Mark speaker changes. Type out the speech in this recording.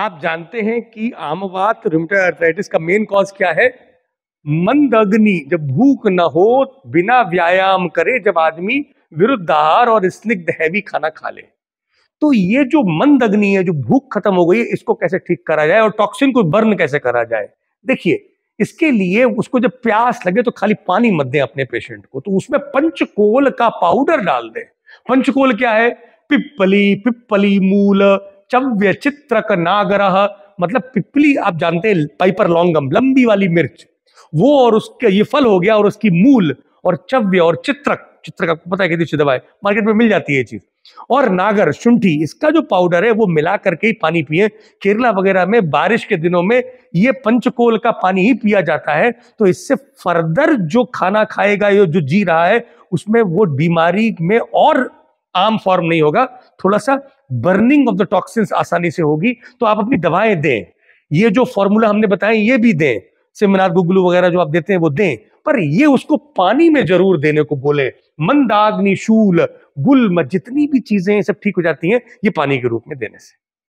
Speaker 1: आप जानते हैं कि आमवात रूमेटॉइड का मेन कॉज क्या है मंद अग्नि जब भूख न हो बिना व्यायाम करे जब आदमी विरुद्ध आहार और स्निग्ध हैवी खाना खा ले तो ये जो मंद अग्नि है जो भूख खत्म हो गई है इसको कैसे ठीक करा जाए और टॉक्सिन को बर्न कैसे करा जाए देखिए इसके लिए उसको जब प्यास लगे तो खाली पानी मत दें अपने पेशेंट को तो उसमें पंचकोल का पाउडर डाल दें पंचकोल क्या है पिप्पली पिप्पली मूल चव्य चित्रक नागरह मतलब पिपली आप जानते हैं पाइपर लॉन्गम लंबी वाली मिर्च वो और उसके ये फल हो गया और उसकी मूल और चव्य और चित्रक चित्रक आपको पता है कितनी दवा है मार्केट में मिल जाती है ये चीज और नागर शुंठी इसका जो पाउडर है वो मिला करके ही पानी पिए केरला वगैरह में बारिश के दिनों में ये पंचकोल का पानी ही पिया जाता है तो इससे फर्दर जो खाना खाएगा जो जी रहा है उसमें वो बीमारी में और आम फॉर्म नहीं होगा थोड़ा सा बर्निंग ऑफ द टॉक्सिन्स आसानी से होगी तो आप अपनी दवाएं दें ये जो फॉर्मूला हमने बताए ये भी दें सिमनाथ गुगलू वगैरह जो आप देते हैं वो दें पर ये उसको पानी में जरूर देने को बोले मंदाग्नि शूल गुल्म जितनी भी चीजें सब ठीक हो जाती हैं ये पानी के रूप में देने से